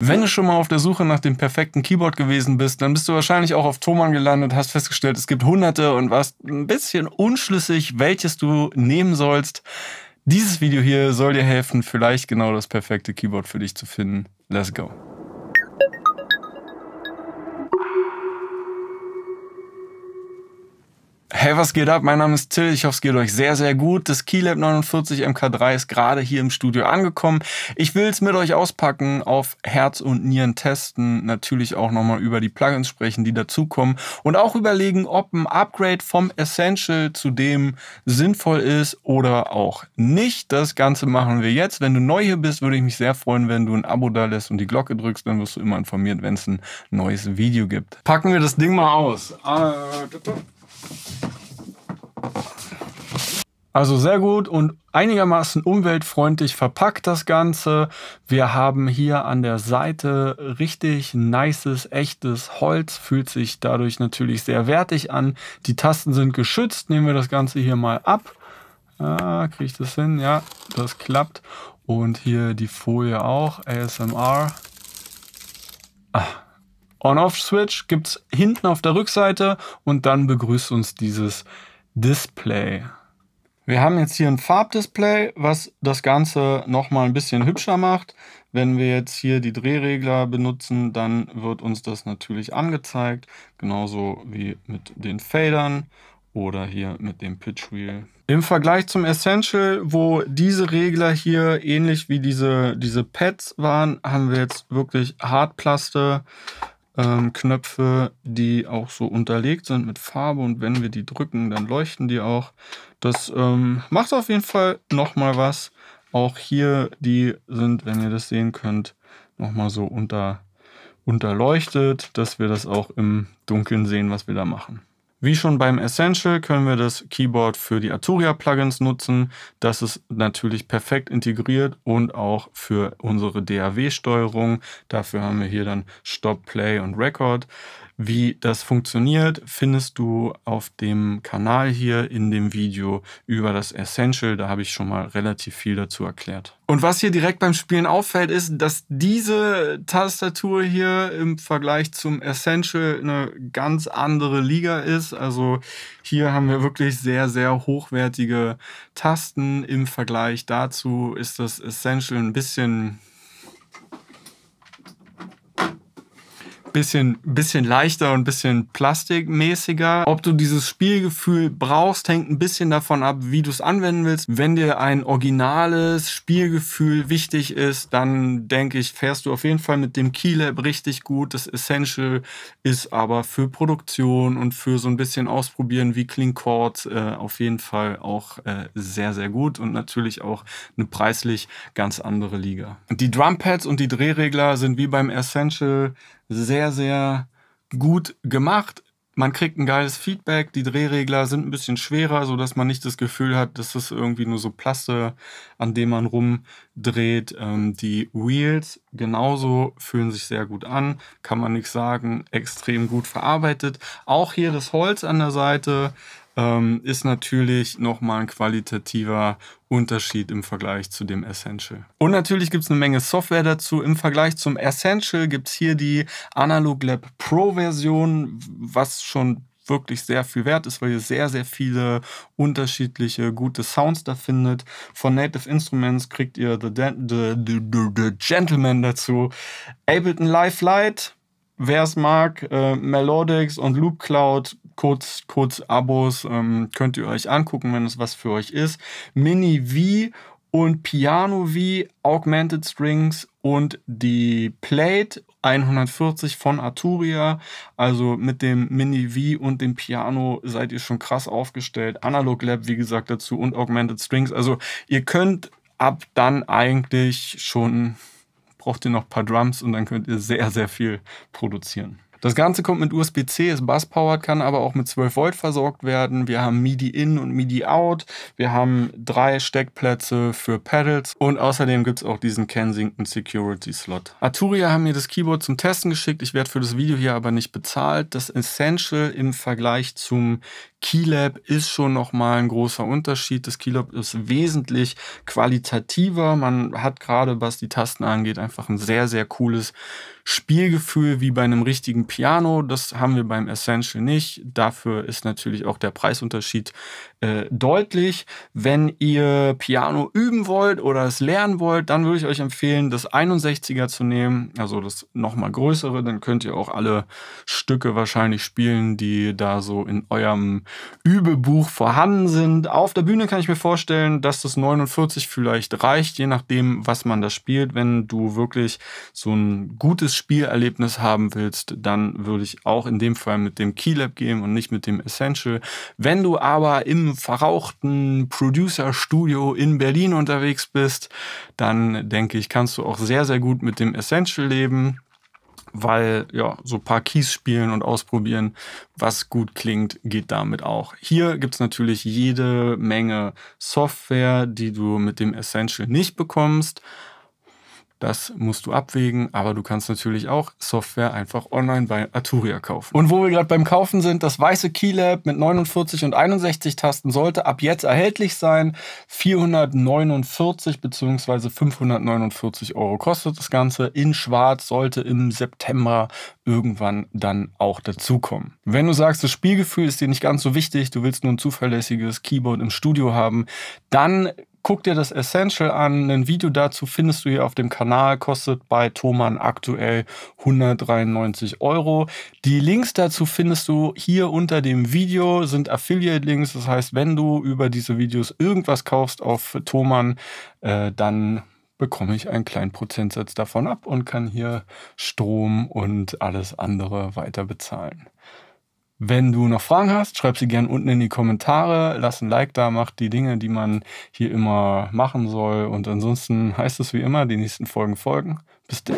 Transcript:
Wenn du schon mal auf der Suche nach dem perfekten Keyboard gewesen bist, dann bist du wahrscheinlich auch auf Thomann gelandet, hast festgestellt, es gibt hunderte und warst ein bisschen unschlüssig, welches du nehmen sollst. Dieses Video hier soll dir helfen, vielleicht genau das perfekte Keyboard für dich zu finden. Let's go. Hey, was geht ab? Mein Name ist Till. Ich hoffe, es geht euch sehr, sehr gut. Das Keylab 49 MK3 ist gerade hier im Studio angekommen. Ich will es mit euch auspacken, auf Herz und Nieren testen, natürlich auch nochmal über die Plugins sprechen, die dazukommen und auch überlegen, ob ein Upgrade vom Essential zu dem sinnvoll ist oder auch nicht. Das Ganze machen wir jetzt. Wenn du neu hier bist, würde ich mich sehr freuen, wenn du ein Abo da lässt und die Glocke drückst. Dann wirst du immer informiert, wenn es ein neues Video gibt. Packen wir das Ding mal aus. Äh, also sehr gut und einigermaßen umweltfreundlich verpackt das Ganze. Wir haben hier an der Seite richtig nices, echtes Holz. Fühlt sich dadurch natürlich sehr wertig an. Die Tasten sind geschützt. Nehmen wir das Ganze hier mal ab. Ah, Kriege ich das hin? Ja, das klappt. Und hier die Folie auch. ASMR. On-Off-Switch gibt es hinten auf der Rückseite und dann begrüßt uns dieses Display. Wir haben jetzt hier ein Farbdisplay, was das Ganze nochmal ein bisschen hübscher macht. Wenn wir jetzt hier die Drehregler benutzen, dann wird uns das natürlich angezeigt, genauso wie mit den Fadern oder hier mit dem Pitch Wheel. Im Vergleich zum Essential, wo diese Regler hier ähnlich wie diese, diese Pads waren, haben wir jetzt wirklich Hartplaste ähm, Knöpfe, die auch so unterlegt sind mit Farbe und wenn wir die drücken, dann leuchten die auch. Das ähm, macht auf jeden Fall nochmal was. Auch hier, die sind, wenn ihr das sehen könnt, nochmal so unter, unterleuchtet, dass wir das auch im Dunkeln sehen, was wir da machen. Wie schon beim Essential können wir das Keyboard für die Arturia Plugins nutzen. Das ist natürlich perfekt integriert und auch für unsere DAW-Steuerung. Dafür haben wir hier dann Stop, Play und Record. Wie das funktioniert, findest du auf dem Kanal hier in dem Video über das Essential. Da habe ich schon mal relativ viel dazu erklärt. Und was hier direkt beim Spielen auffällt, ist, dass diese Tastatur hier im Vergleich zum Essential eine ganz andere Liga ist. Also hier haben wir wirklich sehr, sehr hochwertige Tasten. Im Vergleich dazu ist das Essential ein bisschen bisschen, bisschen leichter und bisschen plastikmäßiger. Ob du dieses Spielgefühl brauchst, hängt ein bisschen davon ab, wie du es anwenden willst. Wenn dir ein originales Spielgefühl wichtig ist, dann denke ich, fährst du auf jeden Fall mit dem Keylab richtig gut. Das Essential ist aber für Produktion und für so ein bisschen ausprobieren, wie klingt Chords, äh, auf jeden Fall auch äh, sehr, sehr gut und natürlich auch eine preislich ganz andere Liga. Die Drumpads und die Drehregler sind wie beim Essential sehr, sehr gut gemacht. Man kriegt ein geiles Feedback. Die Drehregler sind ein bisschen schwerer, sodass man nicht das Gefühl hat, dass das irgendwie nur so Plaste, an dem man rumdreht. Ähm, die Wheels genauso fühlen sich sehr gut an. Kann man nicht sagen. Extrem gut verarbeitet. Auch hier das Holz an der Seite ähm, ist natürlich nochmal ein qualitativer Unterschied im Vergleich zu dem Essential. Und natürlich gibt es eine Menge Software dazu. Im Vergleich zum Essential gibt es hier die Analog Lab Pro Version, was schon wirklich sehr viel wert ist, weil ihr sehr, sehr viele unterschiedliche gute Sounds da findet. Von Native Instruments kriegt ihr The, the, the, the Gentleman dazu. Ableton Live Light, wer es mag, äh, Melodics und Loop Cloud kurz, kurz Abos ähm, könnt ihr euch angucken, wenn es was für euch ist. Mini V und Piano V, Augmented Strings und die Plate 140 von Arturia. Also mit dem Mini V und dem Piano seid ihr schon krass aufgestellt. Analog Lab, wie gesagt, dazu und Augmented Strings. Also ihr könnt ab dann eigentlich schon, braucht ihr noch ein paar Drums und dann könnt ihr sehr, sehr viel produzieren. Das Ganze kommt mit USB-C, ist Bus-powered, kann aber auch mit 12 Volt versorgt werden. Wir haben MIDI-In und MIDI-Out. Wir haben drei Steckplätze für Pedals und außerdem gibt es auch diesen Kensington Security Slot. Arturia haben mir das Keyboard zum Testen geschickt. Ich werde für das Video hier aber nicht bezahlt. Das Essential im Vergleich zum Keylab ist schon nochmal ein großer Unterschied. Das Keylab ist wesentlich qualitativer. Man hat gerade, was die Tasten angeht, einfach ein sehr, sehr cooles Spielgefühl wie bei einem richtigen Piano. Das haben wir beim Essential nicht. Dafür ist natürlich auch der Preisunterschied äh, deutlich. Wenn ihr Piano üben wollt oder es lernen wollt, dann würde ich euch empfehlen, das 61er zu nehmen, also das nochmal größere. Dann könnt ihr auch alle Stücke wahrscheinlich spielen, die da so in eurem Übebuch vorhanden sind. Auf der Bühne kann ich mir vorstellen, dass das 49 vielleicht reicht, je nachdem, was man da spielt. Wenn du wirklich so ein gutes Spielerlebnis haben willst, dann würde ich auch in dem Fall mit dem Keylab gehen und nicht mit dem Essential. Wenn du aber im verrauchten Producer-Studio in Berlin unterwegs bist, dann denke ich, kannst du auch sehr, sehr gut mit dem Essential leben weil ja, so ein paar Keys spielen und ausprobieren, was gut klingt, geht damit auch. Hier gibt es natürlich jede Menge Software, die du mit dem Essential nicht bekommst, das musst du abwägen, aber du kannst natürlich auch Software einfach online bei Arturia kaufen. Und wo wir gerade beim Kaufen sind, das weiße Keylab mit 49 und 61 Tasten sollte ab jetzt erhältlich sein. 449 bzw. 549 Euro kostet das Ganze. In schwarz sollte im September irgendwann dann auch dazukommen. Wenn du sagst, das Spielgefühl ist dir nicht ganz so wichtig, du willst nur ein zuverlässiges Keyboard im Studio haben, dann guck dir das Essential an. Ein Video dazu findest du hier auf dem Kanal, kostet bei Thomann aktuell 193 Euro. Die Links dazu findest du hier unter dem Video, sind Affiliate-Links. Das heißt, wenn du über diese Videos irgendwas kaufst auf Thomann, äh, dann bekomme ich einen kleinen Prozentsatz davon ab und kann hier Strom und alles andere weiter bezahlen. Wenn du noch Fragen hast, schreib sie gerne unten in die Kommentare, lass ein Like da, mach die Dinge, die man hier immer machen soll. Und ansonsten heißt es wie immer, die nächsten Folgen folgen. Bis dann.